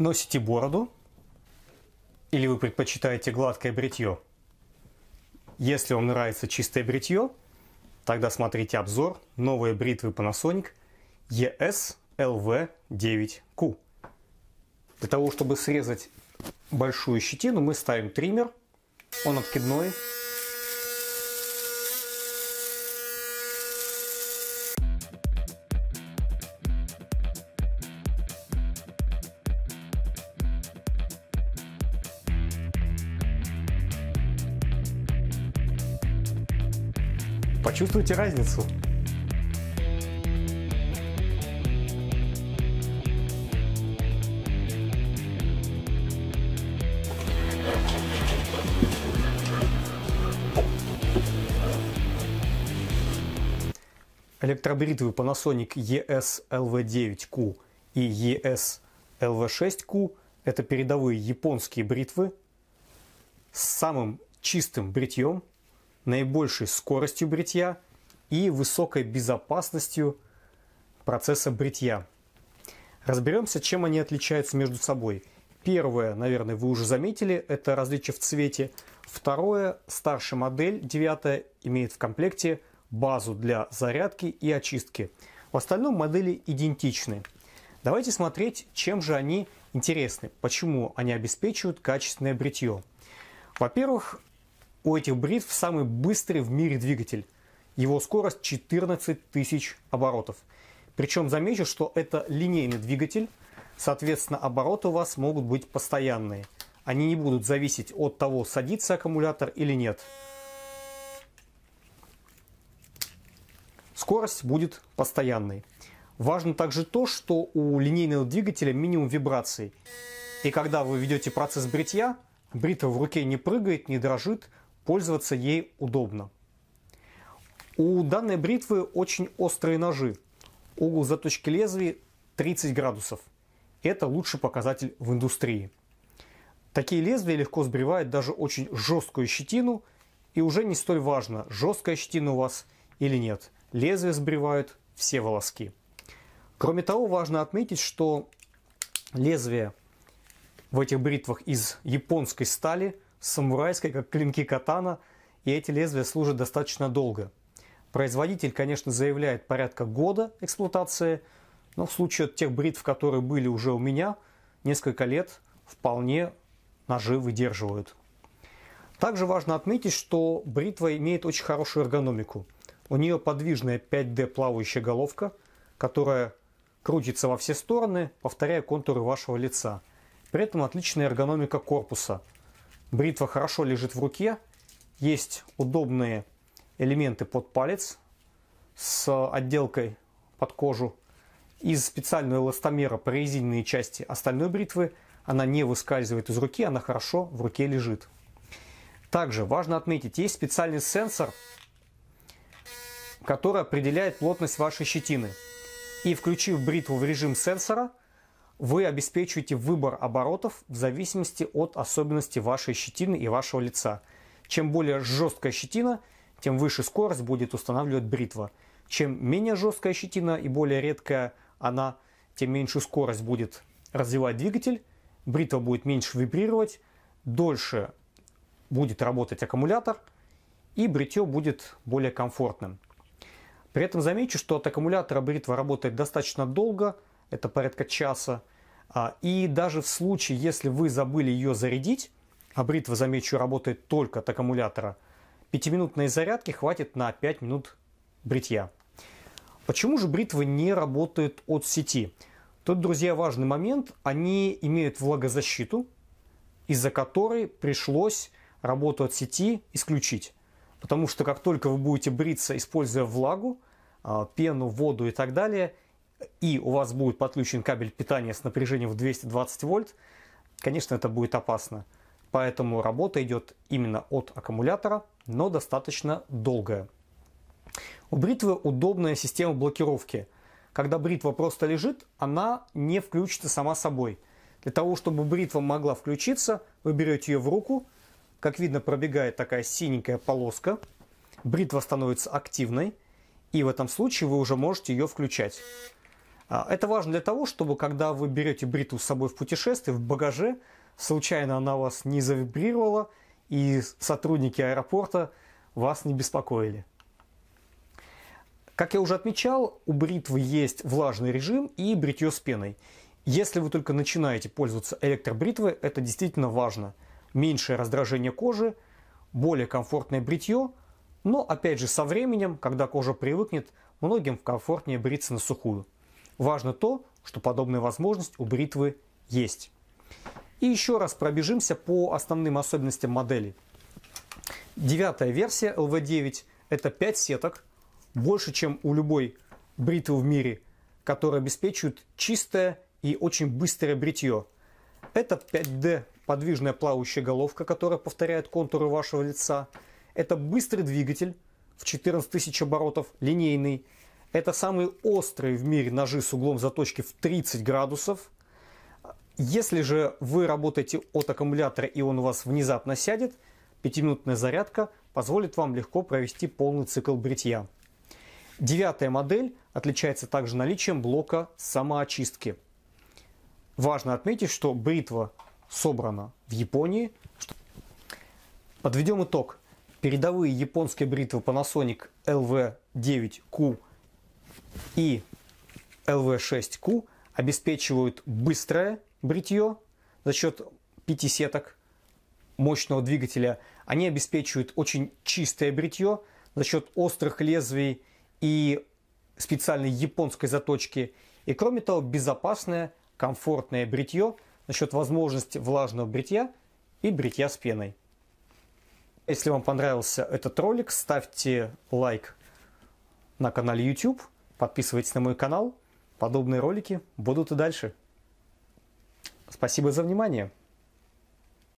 Носите бороду? Или вы предпочитаете гладкое бритье? Если вам нравится чистое бритье, тогда смотрите обзор новые бритвы Panasonic ES-LV9Q. Для того, чтобы срезать большую щетину, мы ставим триммер. Он откидной, Почувствуйте разницу. электробритвы Panasonic ES-LV9Q и ES-LV6Q – это передовые японские бритвы с самым чистым бритьем – наибольшей скоростью бритья и высокой безопасностью процесса бритья. Разберемся, чем они отличаются между собой. Первое, наверное, вы уже заметили, это различие в цвете. Второе, старшая модель, девятая, имеет в комплекте базу для зарядки и очистки. В остальном модели идентичны. Давайте смотреть, чем же они интересны, почему они обеспечивают качественное бритье. Во-первых, у этих бритв самый быстрый в мире двигатель. Его скорость 14 тысяч оборотов. Причем замечу, что это линейный двигатель, соответственно обороты у вас могут быть постоянные. Они не будут зависеть от того, садится аккумулятор или нет. Скорость будет постоянной. Важно также то, что у линейного двигателя минимум вибраций. И когда вы ведете процесс бритья, бритва в руке не прыгает, не дрожит, пользоваться ей удобно. У данной бритвы очень острые ножи. Угол заточки лезвий 30 градусов. Это лучший показатель в индустрии. Такие лезвия легко сбривают даже очень жесткую щетину, и уже не столь важно, жесткая щетина у вас или нет. Лезвие сбривают все волоски. Кроме того, важно отметить, что лезвие в этих бритвах из японской стали – самурайской, как клинки катана, и эти лезвия служат достаточно долго. Производитель, конечно, заявляет порядка года эксплуатации, но в случае от тех бритв, которые были уже у меня, несколько лет вполне ножи выдерживают. Также важно отметить, что бритва имеет очень хорошую эргономику. У нее подвижная 5D плавающая головка, которая крутится во все стороны, повторяя контуры вашего лица. При этом отличная эргономика корпуса – Бритва хорошо лежит в руке, есть удобные элементы под палец с отделкой под кожу. Из специального эластомера прорезиненные части остальной бритвы она не выскальзывает из руки, она хорошо в руке лежит. Также важно отметить, есть специальный сенсор, который определяет плотность вашей щетины. И включив бритву в режим сенсора, вы обеспечиваете выбор оборотов в зависимости от особенности вашей щетины и вашего лица. Чем более жесткая щетина, тем выше скорость будет устанавливать бритва. Чем менее жесткая щетина и более редкая она, тем меньшую скорость будет развивать двигатель, бритва будет меньше вибрировать, дольше будет работать аккумулятор и бритье будет более комфортным. При этом замечу, что от аккумулятора бритва работает достаточно долго – это порядка часа. А, и даже в случае, если вы забыли ее зарядить, а бритва, замечу, работает только от аккумулятора, 5-минутной зарядки хватит на 5 минут бритья. Почему же бритвы не работают от сети? Тут, друзья, важный момент. Они имеют влагозащиту, из-за которой пришлось работу от сети исключить. Потому что как только вы будете бриться, используя влагу, а, пену, воду и так далее – и у вас будет подключен кабель питания с напряжением в 220 вольт, конечно, это будет опасно. Поэтому работа идет именно от аккумулятора, но достаточно долгая. У бритвы удобная система блокировки. Когда бритва просто лежит, она не включится сама собой. Для того, чтобы бритва могла включиться, вы берете ее в руку. Как видно, пробегает такая синенькая полоска. Бритва становится активной. И в этом случае вы уже можете ее включать. А, это важно для того, чтобы когда вы берете бритву с собой в путешествие, в багаже, случайно она вас не завибрировала, и сотрудники аэропорта вас не беспокоили. Как я уже отмечал, у бритвы есть влажный режим и бритье с пеной. Если вы только начинаете пользоваться электробритвой, это действительно важно. Меньшее раздражение кожи, более комфортное бритье, но опять же со временем, когда кожа привыкнет, многим комфортнее бриться на сухую. Важно то, что подобная возможность у бритвы есть. И еще раз пробежимся по основным особенностям модели. Девятая версия LV9 это 5 сеток, больше, чем у любой бритвы в мире, которые обеспечивают чистое и очень быстрое бритье. Это 5D подвижная плавающая головка, которая повторяет контуры вашего лица. Это быстрый двигатель в 14 тысяч оборотов, линейный, это самые острые в мире ножи с углом заточки в 30 градусов. Если же вы работаете от аккумулятора и он у вас внезапно сядет, 5-минутная зарядка позволит вам легко провести полный цикл бритья. Девятая модель отличается также наличием блока самоочистки. Важно отметить, что бритва собрана в Японии. Подведем итог. Передовые японские бритвы Panasonic LV9Q и LV6Q обеспечивают быстрое бритье за счет пяти сеток мощного двигателя. Они обеспечивают очень чистое бритье за счет острых лезвий и специальной японской заточки. И кроме того, безопасное, комфортное бритье за счет возможности влажного бритья и бритья с пеной. Если вам понравился этот ролик, ставьте лайк на канале YouTube – Подписывайтесь на мой канал. Подобные ролики будут и дальше. Спасибо за внимание.